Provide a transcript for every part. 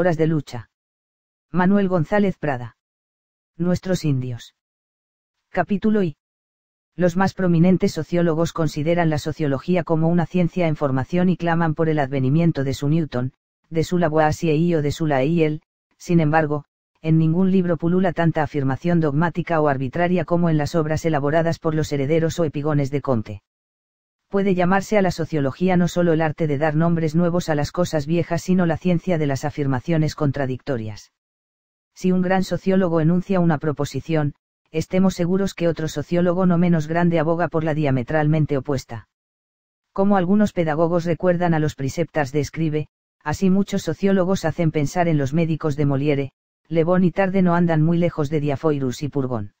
Horas de lucha. Manuel González Prada. Nuestros indios. Capítulo I. Los más prominentes sociólogos consideran la sociología como una ciencia en formación y claman por el advenimiento de su Newton, de su Lavoisier y o de su él, sin embargo, en ningún libro pulula tanta afirmación dogmática o arbitraria como en las obras elaboradas por los herederos o epigones de Conte puede llamarse a la sociología no solo el arte de dar nombres nuevos a las cosas viejas, sino la ciencia de las afirmaciones contradictorias. Si un gran sociólogo enuncia una proposición, estemos seguros que otro sociólogo no menos grande aboga por la diametralmente opuesta. Como algunos pedagogos recuerdan a los preceptas de Escribe, así muchos sociólogos hacen pensar en los médicos de Molière, Le Bon y Tarde no andan muy lejos de Diafoirus y Purgón.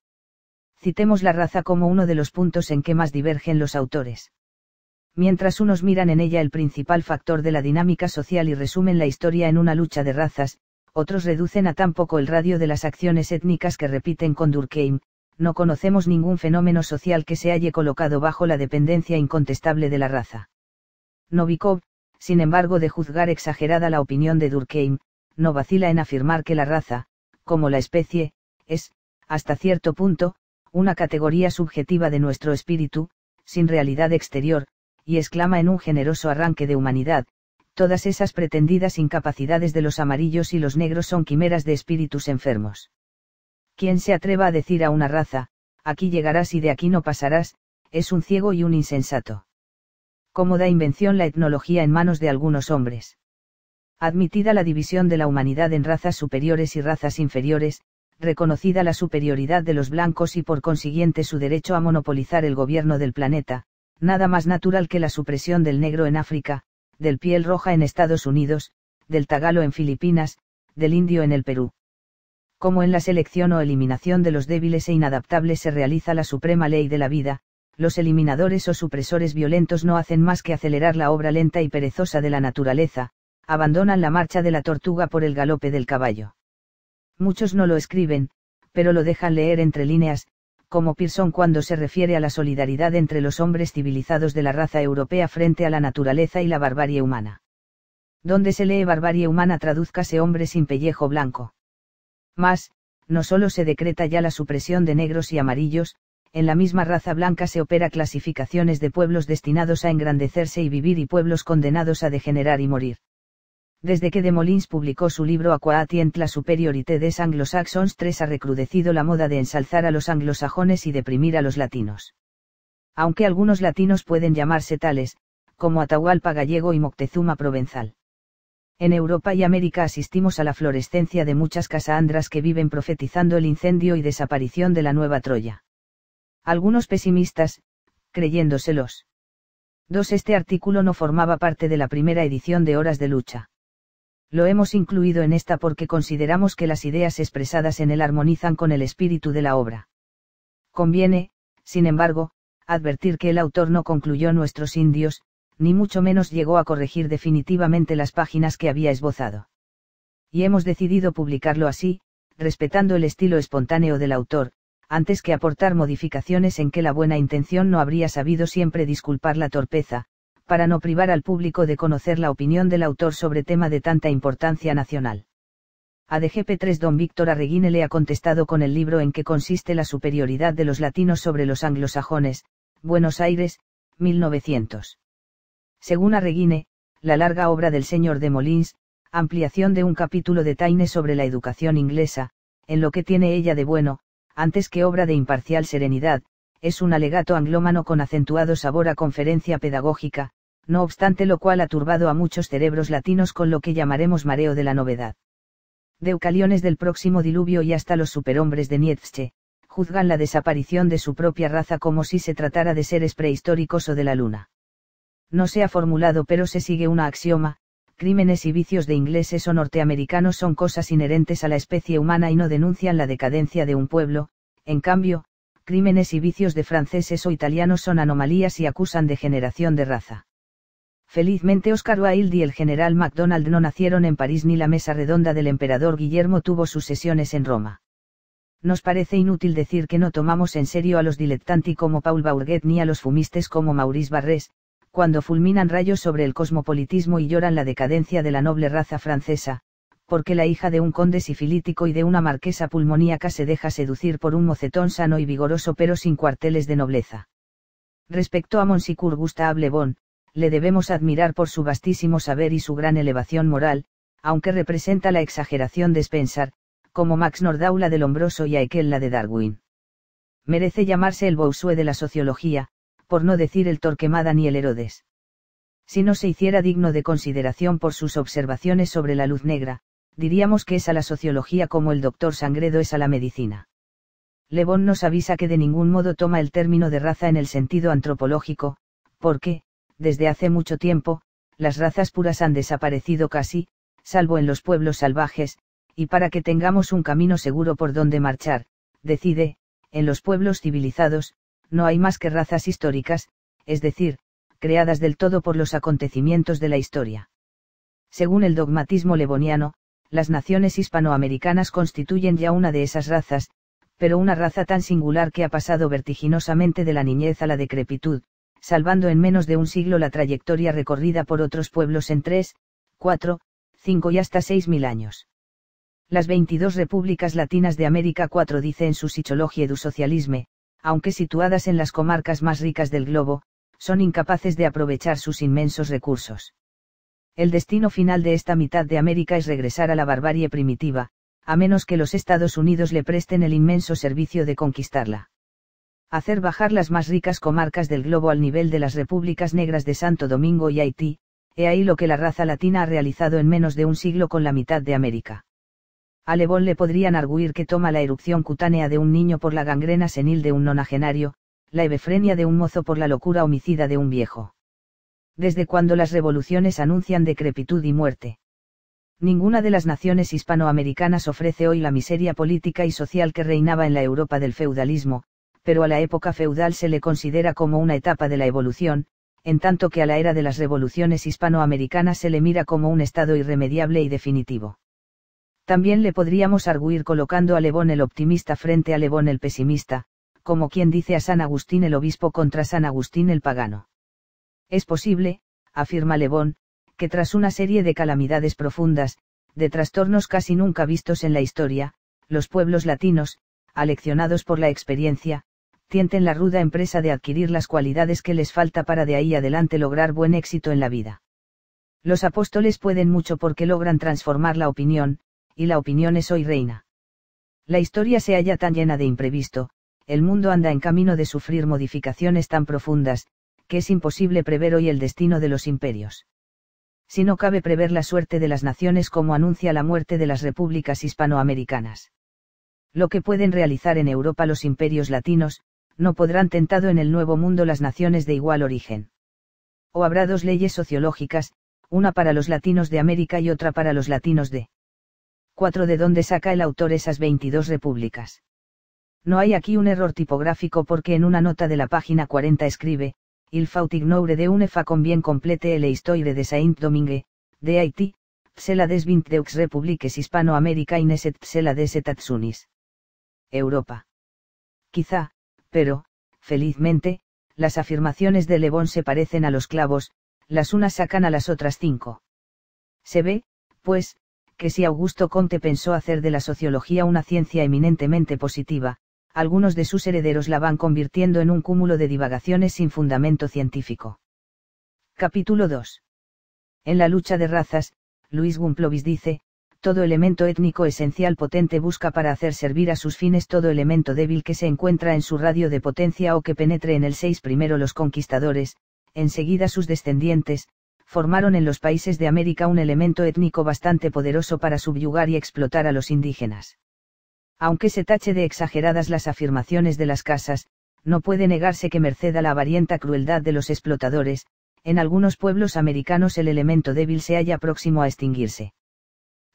Citemos la raza como uno de los puntos en que más divergen los autores mientras unos miran en ella el principal factor de la dinámica social y resumen la historia en una lucha de razas, otros reducen a tan poco el radio de las acciones étnicas que repiten con Durkheim, no conocemos ningún fenómeno social que se halle colocado bajo la dependencia incontestable de la raza. Novikov, sin embargo, de juzgar exagerada la opinión de Durkheim, no vacila en afirmar que la raza, como la especie, es, hasta cierto punto, una categoría subjetiva de nuestro espíritu, sin realidad exterior, y exclama en un generoso arranque de humanidad, todas esas pretendidas incapacidades de los amarillos y los negros son quimeras de espíritus enfermos. Quien se atreva a decir a una raza, aquí llegarás y de aquí no pasarás, es un ciego y un insensato. Cómoda invención la etnología en manos de algunos hombres. Admitida la división de la humanidad en razas superiores y razas inferiores, reconocida la superioridad de los blancos y por consiguiente su derecho a monopolizar el gobierno del planeta, nada más natural que la supresión del negro en África, del piel roja en Estados Unidos, del tagalo en Filipinas, del indio en el Perú. Como en la selección o eliminación de los débiles e inadaptables se realiza la suprema ley de la vida, los eliminadores o supresores violentos no hacen más que acelerar la obra lenta y perezosa de la naturaleza, abandonan la marcha de la tortuga por el galope del caballo. Muchos no lo escriben, pero lo dejan leer entre líneas, como Pearson cuando se refiere a la solidaridad entre los hombres civilizados de la raza europea frente a la naturaleza y la barbarie humana. Donde se lee barbarie humana tradúzcase hombre sin pellejo blanco. Mas, no solo se decreta ya la supresión de negros y amarillos, en la misma raza blanca se opera clasificaciones de pueblos destinados a engrandecerse y vivir y pueblos condenados a degenerar y morir. Desde que De Molins publicó su libro Atient la superiorité des Anglo-Saxons 3 ha recrudecido la moda de ensalzar a los anglosajones y deprimir a los latinos. Aunque algunos latinos pueden llamarse tales, como Atahualpa gallego y Moctezuma provenzal. En Europa y América asistimos a la florescencia de muchas casaandras que viven profetizando el incendio y desaparición de la nueva Troya. Algunos pesimistas, creyéndoselos. 2. Este artículo no formaba parte de la primera edición de Horas de Lucha lo hemos incluido en esta porque consideramos que las ideas expresadas en él armonizan con el espíritu de la obra. Conviene, sin embargo, advertir que el autor no concluyó nuestros indios, ni mucho menos llegó a corregir definitivamente las páginas que había esbozado. Y hemos decidido publicarlo así, respetando el estilo espontáneo del autor, antes que aportar modificaciones en que la buena intención no habría sabido siempre disculpar la torpeza, para no privar al público de conocer la opinión del autor sobre tema de tanta importancia nacional. A DGP3 don Víctor Arreguine le ha contestado con el libro en que consiste la superioridad de los latinos sobre los anglosajones, Buenos Aires, 1900. Según Arreguine, la larga obra del señor de Molins, ampliación de un capítulo de Taine sobre la educación inglesa, en lo que tiene ella de bueno, antes que obra de imparcial serenidad, es un alegato anglómano con acentuado sabor a conferencia pedagógica, no obstante lo cual ha turbado a muchos cerebros latinos con lo que llamaremos mareo de la novedad. Deucaliones del próximo diluvio y hasta los superhombres de Nietzsche, juzgan la desaparición de su propia raza como si se tratara de seres prehistóricos o de la luna. No se ha formulado pero se sigue un axioma, crímenes y vicios de ingleses o norteamericanos son cosas inherentes a la especie humana y no denuncian la decadencia de un pueblo, en cambio, crímenes y vicios de franceses o italianos son anomalías y acusan de generación de raza. Felizmente Oscar Wilde y el general MacDonald no nacieron en París ni la mesa redonda del emperador Guillermo tuvo sus sesiones en Roma. Nos parece inútil decir que no tomamos en serio a los dilettanti como Paul Bourget ni a los fumistes como Maurice Barrés, cuando fulminan rayos sobre el cosmopolitismo y lloran la decadencia de la noble raza francesa, porque la hija de un conde sifilítico y de una marquesa pulmoníaca se deja seducir por un mocetón sano y vigoroso pero sin cuarteles de nobleza. Respecto a Monsicour Gustave Le Bon, le debemos admirar por su vastísimo saber y su gran elevación moral, aunque representa la exageración de Spencer, como Max Nordau la del Hombroso y Aekel la de Darwin. Merece llamarse el Bousué de la sociología, por no decir el Torquemada ni el Herodes. Si no se hiciera digno de consideración por sus observaciones sobre la luz negra, diríamos que es a la sociología como el doctor Sangredo es a la medicina. Bon nos avisa que de ningún modo toma el término de raza en el sentido antropológico, porque, desde hace mucho tiempo, las razas puras han desaparecido casi, salvo en los pueblos salvajes, y para que tengamos un camino seguro por donde marchar, decide, en los pueblos civilizados, no hay más que razas históricas, es decir, creadas del todo por los acontecimientos de la historia. Según el dogmatismo levoniano, las naciones hispanoamericanas constituyen ya una de esas razas, pero una raza tan singular que ha pasado vertiginosamente de la niñez a la decrepitud, salvando en menos de un siglo la trayectoria recorrida por otros pueblos en tres, cuatro, cinco y hasta seis mil años. Las 22 repúblicas latinas de América 4 dice en su Sichologie du Socialisme, aunque situadas en las comarcas más ricas del globo, son incapaces de aprovechar sus inmensos recursos. El destino final de esta mitad de América es regresar a la barbarie primitiva, a menos que los Estados Unidos le presten el inmenso servicio de conquistarla hacer bajar las más ricas comarcas del globo al nivel de las repúblicas negras de Santo Domingo y Haití, he ahí lo que la raza latina ha realizado en menos de un siglo con la mitad de América. A le podrían arguir que toma la erupción cutánea de un niño por la gangrena senil de un nonagenario, la ebefrenia de un mozo por la locura homicida de un viejo. Desde cuando las revoluciones anuncian decrepitud y muerte. Ninguna de las naciones hispanoamericanas ofrece hoy la miseria política y social que reinaba en la Europa del feudalismo, pero a la época feudal se le considera como una etapa de la evolución, en tanto que a la era de las revoluciones hispanoamericanas se le mira como un estado irremediable y definitivo. También le podríamos arguir colocando a Lebón el optimista frente a Lebón el pesimista, como quien dice a San Agustín el obispo contra San Agustín el pagano. Es posible, afirma Lebón, que tras una serie de calamidades profundas, de trastornos casi nunca vistos en la historia, los pueblos latinos, aleccionados por la experiencia, tienten la ruda empresa de adquirir las cualidades que les falta para de ahí adelante lograr buen éxito en la vida. Los apóstoles pueden mucho porque logran transformar la opinión, y la opinión es hoy reina. La historia se halla tan llena de imprevisto, el mundo anda en camino de sufrir modificaciones tan profundas, que es imposible prever hoy el destino de los imperios. Si no cabe prever la suerte de las naciones como anuncia la muerte de las repúblicas hispanoamericanas. Lo que pueden realizar en Europa los imperios latinos, no podrán tentado en el nuevo mundo las naciones de igual origen. O habrá dos leyes sociológicas, una para los latinos de América y otra para los latinos de 4. ¿De dónde saca el autor esas 22 repúblicas? No hay aquí un error tipográfico porque en una nota de la página 40 escribe, Il faut ignorer de une fa bien complete el histoire de Saint-Domingue, de Haití, des 22 republiques hispanoamericaines et des des etatsunis. Europa. Quizá, pero, felizmente, las afirmaciones de Lebón se parecen a los clavos, las unas sacan a las otras cinco. Se ve, pues, que si Augusto Conte pensó hacer de la sociología una ciencia eminentemente positiva, algunos de sus herederos la van convirtiendo en un cúmulo de divagaciones sin fundamento científico. Capítulo 2. En la lucha de razas, Luis Gumplovis dice, todo elemento étnico esencial potente busca para hacer servir a sus fines todo elemento débil que se encuentra en su radio de potencia o que penetre en el 6 primero los conquistadores, enseguida sus descendientes, formaron en los países de América un elemento étnico bastante poderoso para subyugar y explotar a los indígenas. Aunque se tache de exageradas las afirmaciones de las casas, no puede negarse que merced a la avarienta crueldad de los explotadores, en algunos pueblos americanos el elemento débil se halla próximo a extinguirse.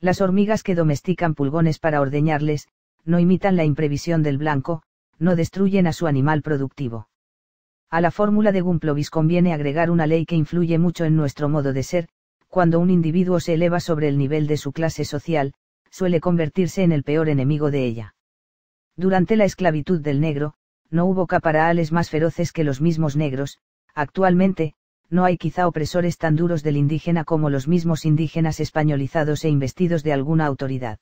Las hormigas que domestican pulgones para ordeñarles, no imitan la imprevisión del blanco, no destruyen a su animal productivo. A la fórmula de Gumplovis conviene agregar una ley que influye mucho en nuestro modo de ser, cuando un individuo se eleva sobre el nivel de su clase social, suele convertirse en el peor enemigo de ella. Durante la esclavitud del negro, no hubo caparales más feroces que los mismos negros, actualmente, no hay quizá opresores tan duros del indígena como los mismos indígenas españolizados e investidos de alguna autoridad.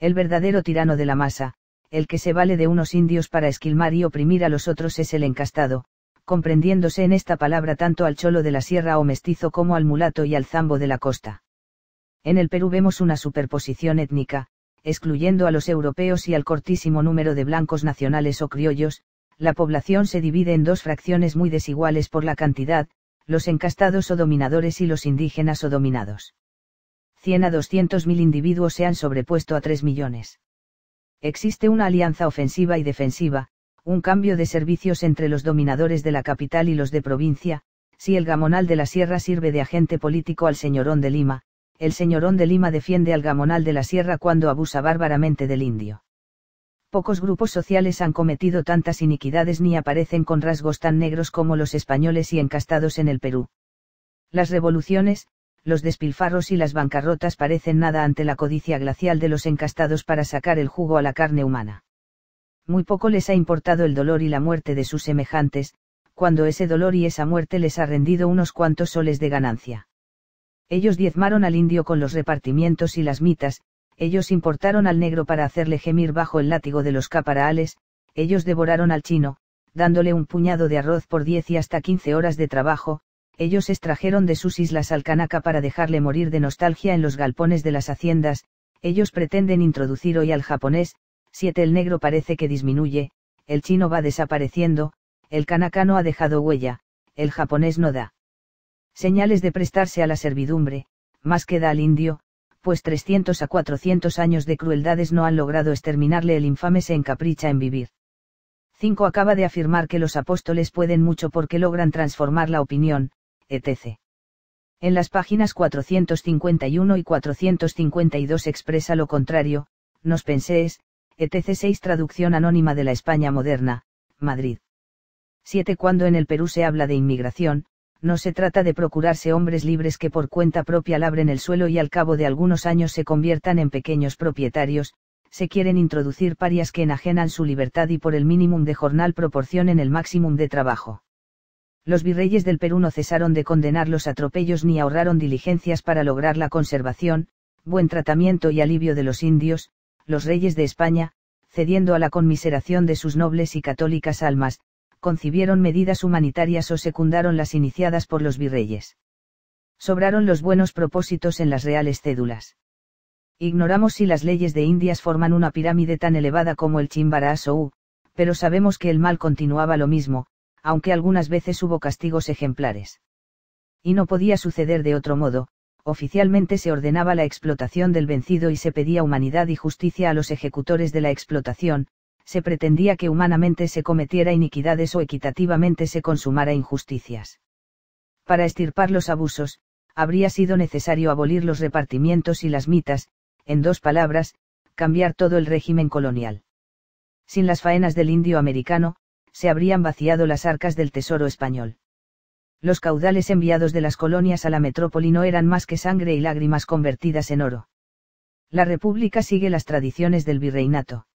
El verdadero tirano de la masa, el que se vale de unos indios para esquilmar y oprimir a los otros es el encastado, comprendiéndose en esta palabra tanto al cholo de la sierra o mestizo como al mulato y al zambo de la costa. En el Perú vemos una superposición étnica, excluyendo a los europeos y al cortísimo número de blancos nacionales o criollos, la población se divide en dos fracciones muy desiguales por la cantidad, los encastados o dominadores y los indígenas o dominados. 100 a mil individuos se han sobrepuesto a 3 millones. Existe una alianza ofensiva y defensiva, un cambio de servicios entre los dominadores de la capital y los de provincia, si el gamonal de la sierra sirve de agente político al señorón de Lima, el señorón de Lima defiende al gamonal de la sierra cuando abusa bárbaramente del indio pocos grupos sociales han cometido tantas iniquidades ni aparecen con rasgos tan negros como los españoles y encastados en el Perú. Las revoluciones, los despilfarros y las bancarrotas parecen nada ante la codicia glacial de los encastados para sacar el jugo a la carne humana. Muy poco les ha importado el dolor y la muerte de sus semejantes, cuando ese dolor y esa muerte les ha rendido unos cuantos soles de ganancia. Ellos diezmaron al indio con los repartimientos y las mitas, ellos importaron al negro para hacerle gemir bajo el látigo de los caparaales, ellos devoraron al chino, dándole un puñado de arroz por 10 y hasta 15 horas de trabajo, ellos extrajeron de sus islas al kanaka para dejarle morir de nostalgia en los galpones de las haciendas, ellos pretenden introducir hoy al japonés, siete el negro parece que disminuye, el chino va desapareciendo, el kanaka no ha dejado huella, el japonés no da señales de prestarse a la servidumbre, más que da al indio, pues 300 a 400 años de crueldades no han logrado exterminarle el infame se encapricha en vivir. 5. Acaba de afirmar que los apóstoles pueden mucho porque logran transformar la opinión, etc. En las páginas 451 y 452 expresa lo contrario, nos penséis, etc. 6. Traducción anónima de la España moderna, Madrid. 7. Cuando en el Perú se habla de inmigración, no se trata de procurarse hombres libres que por cuenta propia labren el suelo y al cabo de algunos años se conviertan en pequeños propietarios, se quieren introducir parias que enajenan su libertad y por el mínimo de jornal proporcionen el máximo de trabajo. Los virreyes del Perú no cesaron de condenar los atropellos ni ahorraron diligencias para lograr la conservación, buen tratamiento y alivio de los indios, los reyes de España, cediendo a la conmiseración de sus nobles y católicas almas, concibieron medidas humanitarias o secundaron las iniciadas por los virreyes. Sobraron los buenos propósitos en las reales cédulas. Ignoramos si las leyes de Indias forman una pirámide tan elevada como el Chimbarasou, pero sabemos que el mal continuaba lo mismo, aunque algunas veces hubo castigos ejemplares. Y no podía suceder de otro modo, oficialmente se ordenaba la explotación del vencido y se pedía humanidad y justicia a los ejecutores de la explotación, se pretendía que humanamente se cometiera iniquidades o equitativamente se consumara injusticias. Para estirpar los abusos, habría sido necesario abolir los repartimientos y las mitas, en dos palabras, cambiar todo el régimen colonial. Sin las faenas del indio americano, se habrían vaciado las arcas del tesoro español. Los caudales enviados de las colonias a la metrópoli no eran más que sangre y lágrimas convertidas en oro. La República sigue las tradiciones del virreinato.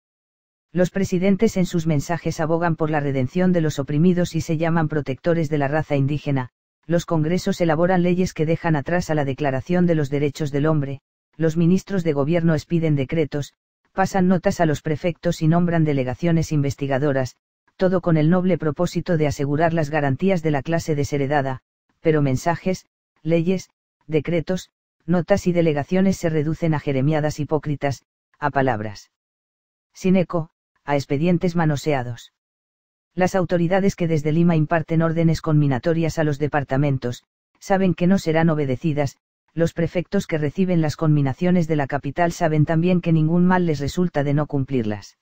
Los presidentes en sus mensajes abogan por la redención de los oprimidos y se llaman protectores de la raza indígena, los congresos elaboran leyes que dejan atrás a la Declaración de los Derechos del Hombre, los ministros de gobierno expiden decretos, pasan notas a los prefectos y nombran delegaciones investigadoras, todo con el noble propósito de asegurar las garantías de la clase desheredada, pero mensajes, leyes, decretos, notas y delegaciones se reducen a jeremiadas hipócritas, a palabras. Sin eco, a expedientes manoseados. Las autoridades que desde Lima imparten órdenes conminatorias a los departamentos, saben que no serán obedecidas, los prefectos que reciben las conminaciones de la capital saben también que ningún mal les resulta de no cumplirlas.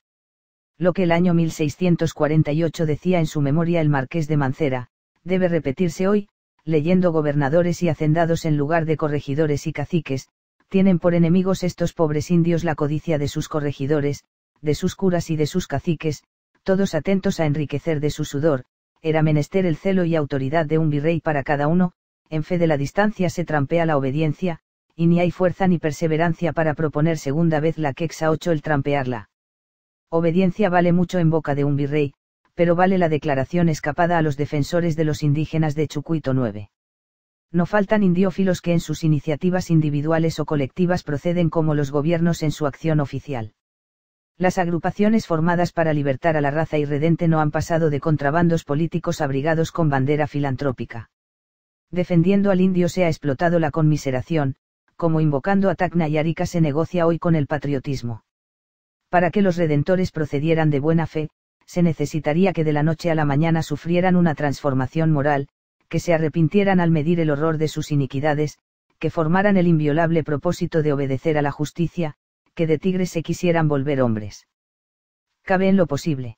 Lo que el año 1648 decía en su memoria el marqués de Mancera, debe repetirse hoy, leyendo gobernadores y hacendados en lugar de corregidores y caciques, tienen por enemigos estos pobres indios la codicia de sus corregidores, de sus curas y de sus caciques, todos atentos a enriquecer de su sudor, era menester el celo y autoridad de un virrey para cada uno, en fe de la distancia se trampea la obediencia, y ni hay fuerza ni perseverancia para proponer segunda vez la quexa 8 el trampearla. Obediencia vale mucho en boca de un virrey, pero vale la declaración escapada a los defensores de los indígenas de Chucuito 9. No faltan indiófilos que en sus iniciativas individuales o colectivas proceden como los gobiernos en su acción oficial. Las agrupaciones formadas para libertar a la raza irredente no han pasado de contrabandos políticos abrigados con bandera filantrópica. Defendiendo al indio se ha explotado la conmiseración, como invocando a Tacna y Arica se negocia hoy con el patriotismo. Para que los redentores procedieran de buena fe, se necesitaría que de la noche a la mañana sufrieran una transformación moral, que se arrepintieran al medir el horror de sus iniquidades, que formaran el inviolable propósito de obedecer a la justicia, que de tigres se quisieran volver hombres. Cabe en lo posible.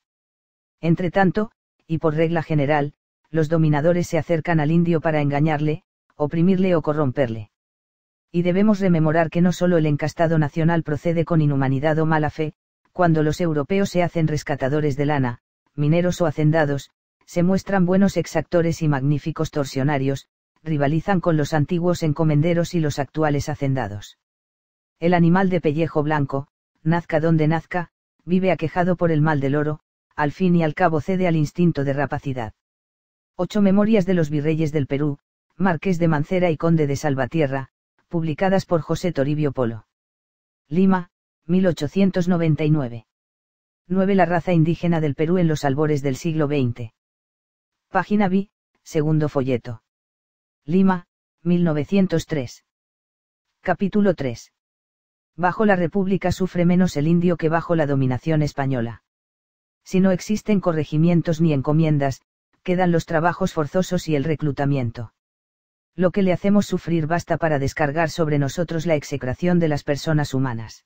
Entre tanto, y por regla general, los dominadores se acercan al indio para engañarle, oprimirle o corromperle. Y debemos rememorar que no solo el encastado nacional procede con inhumanidad o mala fe, cuando los europeos se hacen rescatadores de lana, mineros o hacendados, se muestran buenos exactores y magníficos torsionarios, rivalizan con los antiguos encomenderos y los actuales hacendados. El animal de pellejo blanco, nazca donde nazca, vive aquejado por el mal del oro, al fin y al cabo cede al instinto de rapacidad. Ocho Memorias de los Virreyes del Perú, Marqués de Mancera y Conde de Salvatierra, publicadas por José Toribio Polo. Lima, 1899. 9. La raza indígena del Perú en los albores del siglo XX. Página B, segundo folleto. Lima, 1903. Capítulo 3. Bajo la República sufre menos el indio que bajo la dominación española. Si no existen corregimientos ni encomiendas, quedan los trabajos forzosos y el reclutamiento. Lo que le hacemos sufrir basta para descargar sobre nosotros la execración de las personas humanas.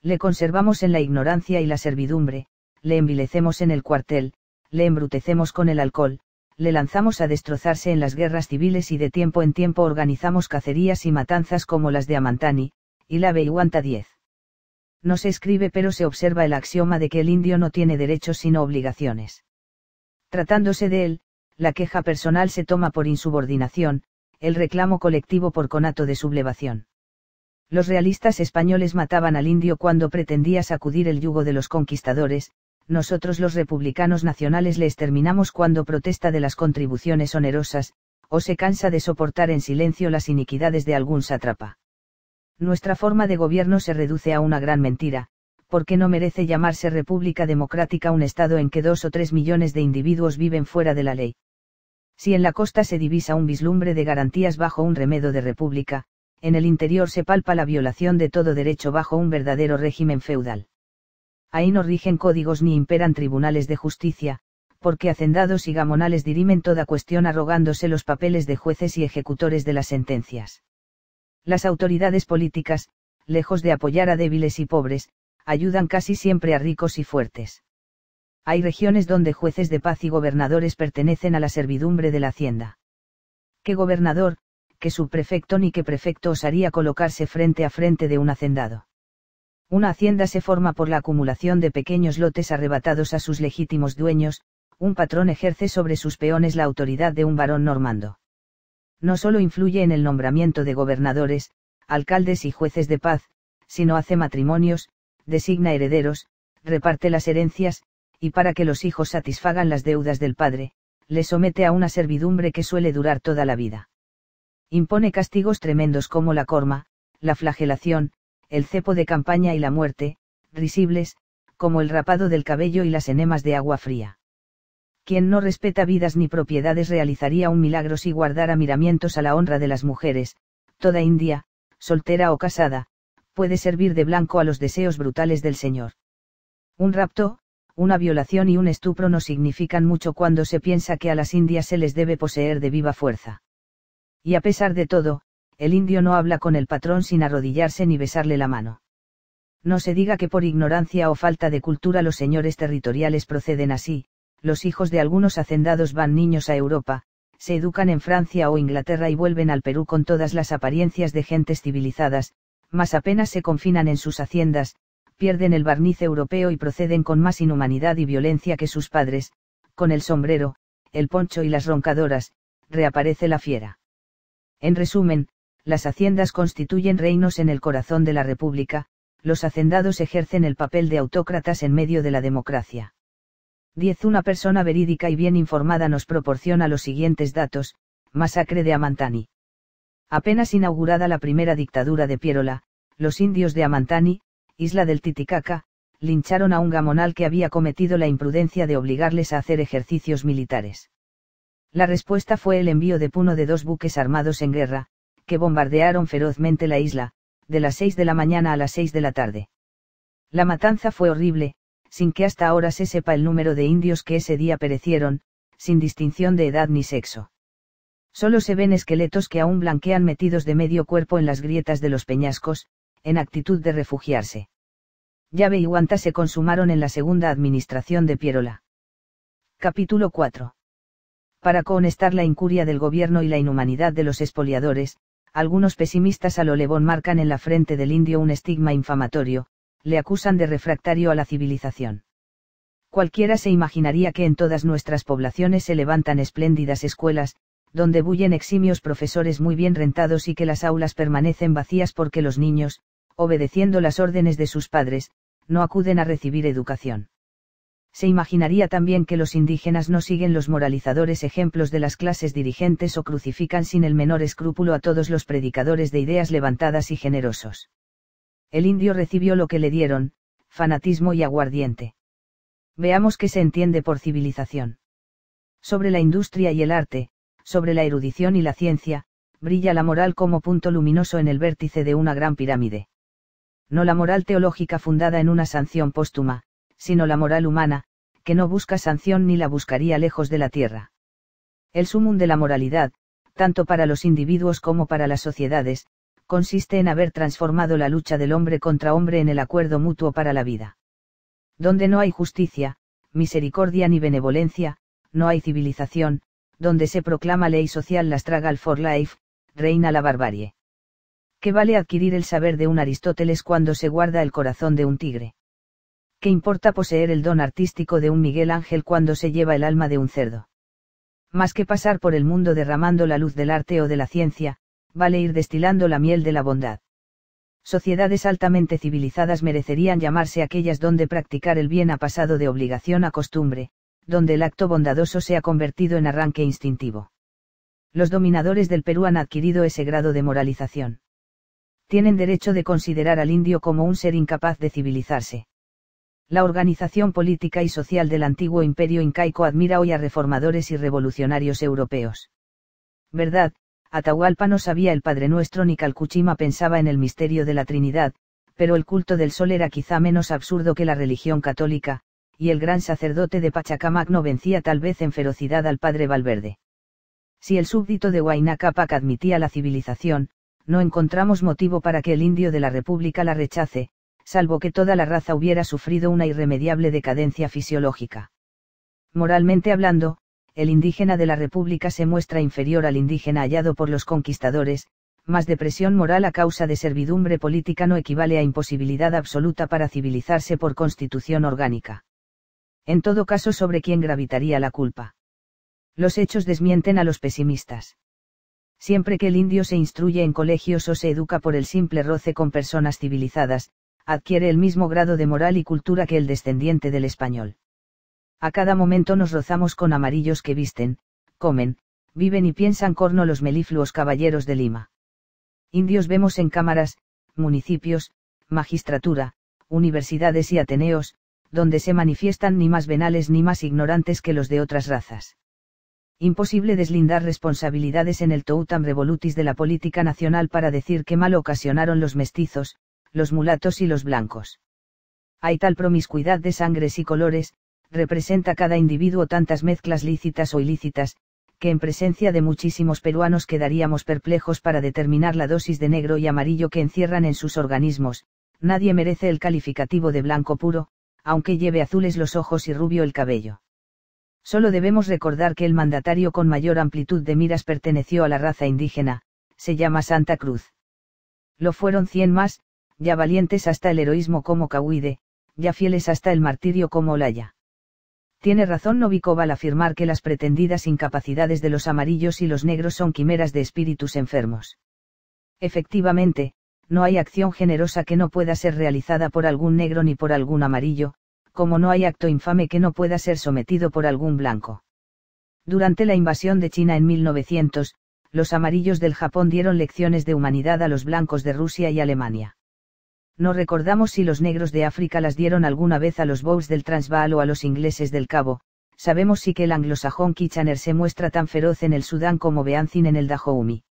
Le conservamos en la ignorancia y la servidumbre, le envilecemos en el cuartel, le embrutecemos con el alcohol, le lanzamos a destrozarse en las guerras civiles y de tiempo en tiempo organizamos cacerías y matanzas como las de Amantani, y la ve iguanta 10. No se escribe pero se observa el axioma de que el indio no tiene derechos sino obligaciones. Tratándose de él, la queja personal se toma por insubordinación, el reclamo colectivo por conato de sublevación. Los realistas españoles mataban al indio cuando pretendía sacudir el yugo de los conquistadores, nosotros los republicanos nacionales le exterminamos cuando protesta de las contribuciones onerosas, o se cansa de soportar en silencio las iniquidades de algún sátrapa nuestra forma de gobierno se reduce a una gran mentira, porque no merece llamarse República Democrática un Estado en que dos o tres millones de individuos viven fuera de la ley. Si en la costa se divisa un vislumbre de garantías bajo un remedo de república, en el interior se palpa la violación de todo derecho bajo un verdadero régimen feudal. Ahí no rigen códigos ni imperan tribunales de justicia, porque hacendados y gamonales dirimen toda cuestión arrogándose los papeles de jueces y ejecutores de las sentencias. Las autoridades políticas, lejos de apoyar a débiles y pobres, ayudan casi siempre a ricos y fuertes. Hay regiones donde jueces de paz y gobernadores pertenecen a la servidumbre de la hacienda. ¿Qué gobernador, qué subprefecto ni qué prefecto osaría colocarse frente a frente de un hacendado? Una hacienda se forma por la acumulación de pequeños lotes arrebatados a sus legítimos dueños, un patrón ejerce sobre sus peones la autoridad de un varón normando no solo influye en el nombramiento de gobernadores, alcaldes y jueces de paz, sino hace matrimonios, designa herederos, reparte las herencias, y para que los hijos satisfagan las deudas del padre, le somete a una servidumbre que suele durar toda la vida. Impone castigos tremendos como la corma, la flagelación, el cepo de campaña y la muerte, risibles, como el rapado del cabello y las enemas de agua fría quien no respeta vidas ni propiedades realizaría un milagro si guardara miramientos a la honra de las mujeres, toda india, soltera o casada, puede servir de blanco a los deseos brutales del Señor. Un rapto, una violación y un estupro no significan mucho cuando se piensa que a las indias se les debe poseer de viva fuerza. Y a pesar de todo, el indio no habla con el patrón sin arrodillarse ni besarle la mano. No se diga que por ignorancia o falta de cultura los señores territoriales proceden así, los hijos de algunos hacendados van niños a Europa, se educan en Francia o Inglaterra y vuelven al Perú con todas las apariencias de gentes civilizadas, mas apenas se confinan en sus haciendas, pierden el barniz europeo y proceden con más inhumanidad y violencia que sus padres, con el sombrero, el poncho y las roncadoras, reaparece la fiera. En resumen, las haciendas constituyen reinos en el corazón de la República, los hacendados ejercen el papel de autócratas en medio de la democracia. 10. Una persona verídica y bien informada nos proporciona los siguientes datos, masacre de Amantani. Apenas inaugurada la primera dictadura de Pierola, los indios de Amantani, isla del Titicaca, lincharon a un gamonal que había cometido la imprudencia de obligarles a hacer ejercicios militares. La respuesta fue el envío de Puno de dos buques armados en guerra, que bombardearon ferozmente la isla, de las 6 de la mañana a las 6 de la tarde. La matanza fue horrible, sin que hasta ahora se sepa el número de indios que ese día perecieron, sin distinción de edad ni sexo. Solo se ven esqueletos que aún blanquean metidos de medio cuerpo en las grietas de los peñascos, en actitud de refugiarse. Llave y guanta se consumaron en la segunda administración de Pierola. Capítulo 4. Para cohonestar la incuria del gobierno y la inhumanidad de los expoliadores, algunos pesimistas a lo marcan en la frente del indio un estigma infamatorio, le acusan de refractario a la civilización. Cualquiera se imaginaría que en todas nuestras poblaciones se levantan espléndidas escuelas, donde bullen eximios profesores muy bien rentados y que las aulas permanecen vacías porque los niños, obedeciendo las órdenes de sus padres, no acuden a recibir educación. Se imaginaría también que los indígenas no siguen los moralizadores ejemplos de las clases dirigentes o crucifican sin el menor escrúpulo a todos los predicadores de ideas levantadas y generosos. El indio recibió lo que le dieron, fanatismo y aguardiente. Veamos qué se entiende por civilización. Sobre la industria y el arte, sobre la erudición y la ciencia, brilla la moral como punto luminoso en el vértice de una gran pirámide. No la moral teológica fundada en una sanción póstuma, sino la moral humana, que no busca sanción ni la buscaría lejos de la tierra. El sumum de la moralidad, tanto para los individuos como para las sociedades, consiste en haber transformado la lucha del hombre contra hombre en el acuerdo mutuo para la vida. Donde no hay justicia, misericordia ni benevolencia, no hay civilización, donde se proclama ley social las tragal for life, reina la barbarie. ¿Qué vale adquirir el saber de un Aristóteles cuando se guarda el corazón de un tigre? ¿Qué importa poseer el don artístico de un Miguel Ángel cuando se lleva el alma de un cerdo? Más que pasar por el mundo derramando la luz del arte o de la ciencia, vale ir destilando la miel de la bondad. Sociedades altamente civilizadas merecerían llamarse aquellas donde practicar el bien ha pasado de obligación a costumbre, donde el acto bondadoso se ha convertido en arranque instintivo. Los dominadores del Perú han adquirido ese grado de moralización. Tienen derecho de considerar al indio como un ser incapaz de civilizarse. La organización política y social del antiguo imperio incaico admira hoy a reformadores y revolucionarios europeos. ¿Verdad, Atahualpa no sabía el Padre Nuestro ni Calcuchima pensaba en el misterio de la Trinidad, pero el culto del sol era quizá menos absurdo que la religión católica, y el gran sacerdote de Pachacamac no vencía tal vez en ferocidad al padre Valverde. Si el súbdito de Huayna admitía la civilización, no encontramos motivo para que el indio de la República la rechace, salvo que toda la raza hubiera sufrido una irremediable decadencia fisiológica. Moralmente hablando, el indígena de la República se muestra inferior al indígena hallado por los conquistadores, más depresión moral a causa de servidumbre política no equivale a imposibilidad absoluta para civilizarse por constitución orgánica. En todo caso, sobre quién gravitaría la culpa. Los hechos desmienten a los pesimistas. Siempre que el indio se instruye en colegios o se educa por el simple roce con personas civilizadas, adquiere el mismo grado de moral y cultura que el descendiente del español. A cada momento nos rozamos con amarillos que visten, comen, viven y piensan corno los melifluos caballeros de Lima. Indios vemos en cámaras, municipios, magistratura, universidades y ateneos, donde se manifiestan ni más venales ni más ignorantes que los de otras razas. Imposible deslindar responsabilidades en el toutam revolutis de la política nacional para decir qué mal ocasionaron los mestizos, los mulatos y los blancos. Hay tal promiscuidad de sangres y colores, representa cada individuo tantas mezclas lícitas o ilícitas, que en presencia de muchísimos peruanos quedaríamos perplejos para determinar la dosis de negro y amarillo que encierran en sus organismos, nadie merece el calificativo de blanco puro, aunque lleve azules los ojos y rubio el cabello. Solo debemos recordar que el mandatario con mayor amplitud de miras perteneció a la raza indígena, se llama Santa Cruz. Lo fueron cien más, ya valientes hasta el heroísmo como Cahuide, ya fieles hasta el martirio como Olaya. Tiene razón Novikov al afirmar que las pretendidas incapacidades de los amarillos y los negros son quimeras de espíritus enfermos. Efectivamente, no hay acción generosa que no pueda ser realizada por algún negro ni por algún amarillo, como no hay acto infame que no pueda ser sometido por algún blanco. Durante la invasión de China en 1900, los amarillos del Japón dieron lecciones de humanidad a los blancos de Rusia y Alemania. No recordamos si los negros de África las dieron alguna vez a los Bows del Transvaal o a los ingleses del Cabo, sabemos si que el anglosajón Kitchener se muestra tan feroz en el Sudán como Beancin en el Dahomey.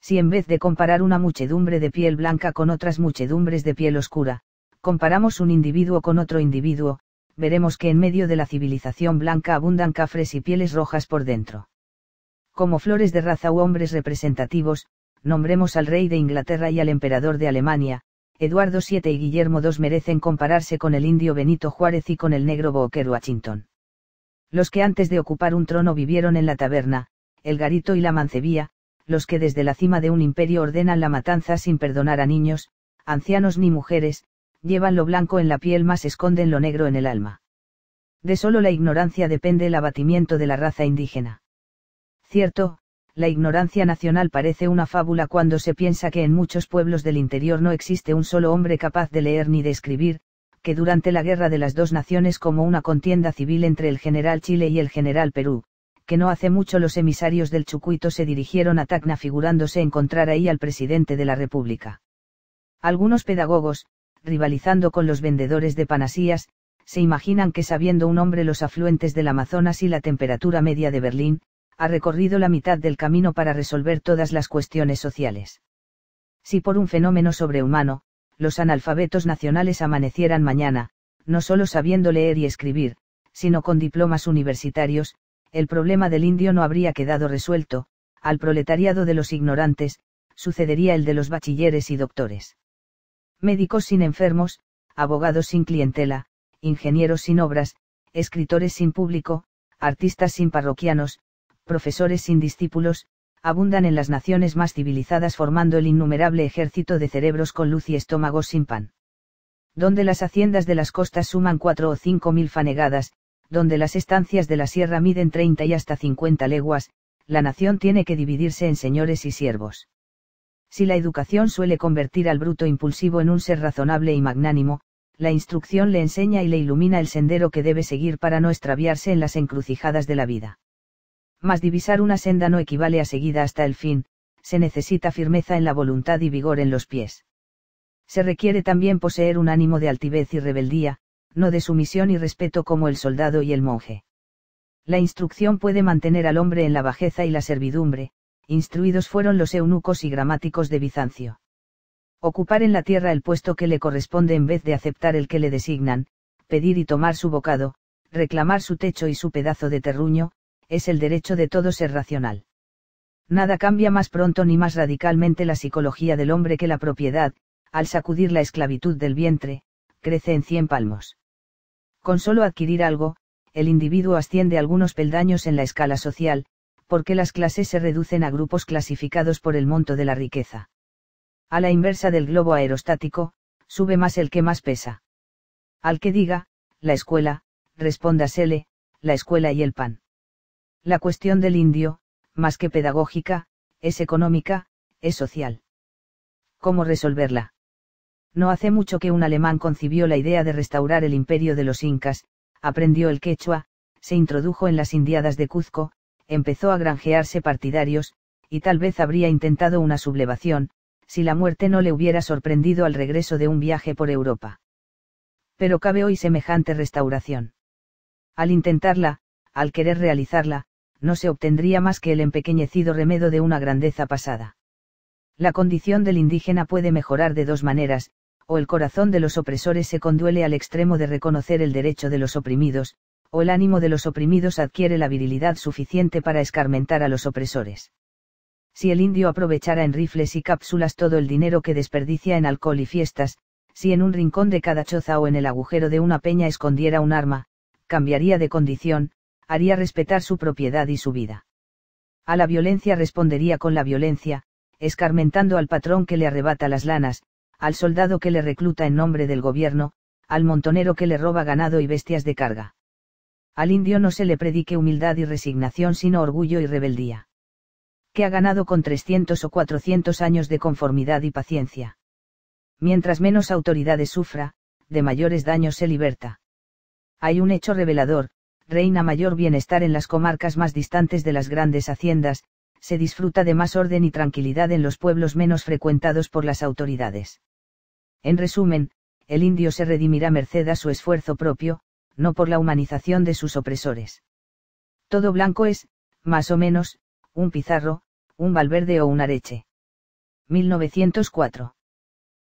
Si en vez de comparar una muchedumbre de piel blanca con otras muchedumbres de piel oscura, comparamos un individuo con otro individuo, veremos que en medio de la civilización blanca abundan cafres y pieles rojas por dentro. Como flores de raza u hombres representativos, nombremos al rey de Inglaterra y al emperador de Alemania, Eduardo VII y Guillermo II merecen compararse con el indio Benito Juárez y con el negro Booker Washington. Los que antes de ocupar un trono vivieron en la taberna, el garito y la mancebía, los que desde la cima de un imperio ordenan la matanza sin perdonar a niños, ancianos ni mujeres, llevan lo blanco en la piel más esconden lo negro en el alma. De solo la ignorancia depende el abatimiento de la raza indígena. Cierto, la ignorancia nacional parece una fábula cuando se piensa que en muchos pueblos del interior no existe un solo hombre capaz de leer ni de escribir, que durante la guerra de las dos naciones como una contienda civil entre el general Chile y el general Perú, que no hace mucho los emisarios del Chucuito se dirigieron a Tacna figurándose encontrar ahí al presidente de la República. Algunos pedagogos, rivalizando con los vendedores de panasías, se imaginan que sabiendo un hombre los afluentes del Amazonas y la temperatura media de Berlín, ha recorrido la mitad del camino para resolver todas las cuestiones sociales. Si por un fenómeno sobrehumano, los analfabetos nacionales amanecieran mañana, no solo sabiendo leer y escribir, sino con diplomas universitarios, el problema del indio no habría quedado resuelto, al proletariado de los ignorantes, sucedería el de los bachilleres y doctores. Médicos sin enfermos, abogados sin clientela, ingenieros sin obras, escritores sin público, artistas sin parroquianos, profesores sin discípulos, abundan en las naciones más civilizadas formando el innumerable ejército de cerebros con luz y estómagos sin pan. Donde las haciendas de las costas suman cuatro o cinco mil fanegadas, donde las estancias de la sierra miden treinta y hasta cincuenta leguas, la nación tiene que dividirse en señores y siervos. Si la educación suele convertir al bruto impulsivo en un ser razonable y magnánimo, la instrucción le enseña y le ilumina el sendero que debe seguir para no extraviarse en las encrucijadas de la vida mas divisar una senda no equivale a seguida hasta el fin, se necesita firmeza en la voluntad y vigor en los pies. Se requiere también poseer un ánimo de altivez y rebeldía, no de sumisión y respeto como el soldado y el monje. La instrucción puede mantener al hombre en la bajeza y la servidumbre, instruidos fueron los eunucos y gramáticos de Bizancio. Ocupar en la tierra el puesto que le corresponde en vez de aceptar el que le designan, pedir y tomar su bocado, reclamar su techo y su pedazo de terruño, es el derecho de todo ser racional. Nada cambia más pronto ni más radicalmente la psicología del hombre que la propiedad, al sacudir la esclavitud del vientre, crece en cien palmos. Con solo adquirir algo, el individuo asciende algunos peldaños en la escala social, porque las clases se reducen a grupos clasificados por el monto de la riqueza. A la inversa del globo aerostático, sube más el que más pesa. Al que diga, la escuela, respóndasele, la escuela y el pan. La cuestión del indio, más que pedagógica, es económica, es social. ¿Cómo resolverla? No hace mucho que un alemán concibió la idea de restaurar el imperio de los incas, aprendió el quechua, se introdujo en las indiadas de Cuzco, empezó a granjearse partidarios, y tal vez habría intentado una sublevación, si la muerte no le hubiera sorprendido al regreso de un viaje por Europa. Pero cabe hoy semejante restauración. Al intentarla, al querer realizarla, no se obtendría más que el empequeñecido remedo de una grandeza pasada. La condición del indígena puede mejorar de dos maneras, o el corazón de los opresores se conduele al extremo de reconocer el derecho de los oprimidos, o el ánimo de los oprimidos adquiere la virilidad suficiente para escarmentar a los opresores. Si el indio aprovechara en rifles y cápsulas todo el dinero que desperdicia en alcohol y fiestas, si en un rincón de cada choza o en el agujero de una peña escondiera un arma, cambiaría de condición, haría respetar su propiedad y su vida. A la violencia respondería con la violencia, escarmentando al patrón que le arrebata las lanas, al soldado que le recluta en nombre del gobierno, al montonero que le roba ganado y bestias de carga. Al indio no se le predique humildad y resignación sino orgullo y rebeldía. Que ha ganado con 300 o 400 años de conformidad y paciencia. Mientras menos autoridades sufra, de mayores daños se liberta. Hay un hecho revelador, reina mayor bienestar en las comarcas más distantes de las grandes haciendas, se disfruta de más orden y tranquilidad en los pueblos menos frecuentados por las autoridades. En resumen, el indio se redimirá merced a su esfuerzo propio, no por la humanización de sus opresores. Todo blanco es, más o menos, un pizarro, un valverde o un areche. 1904.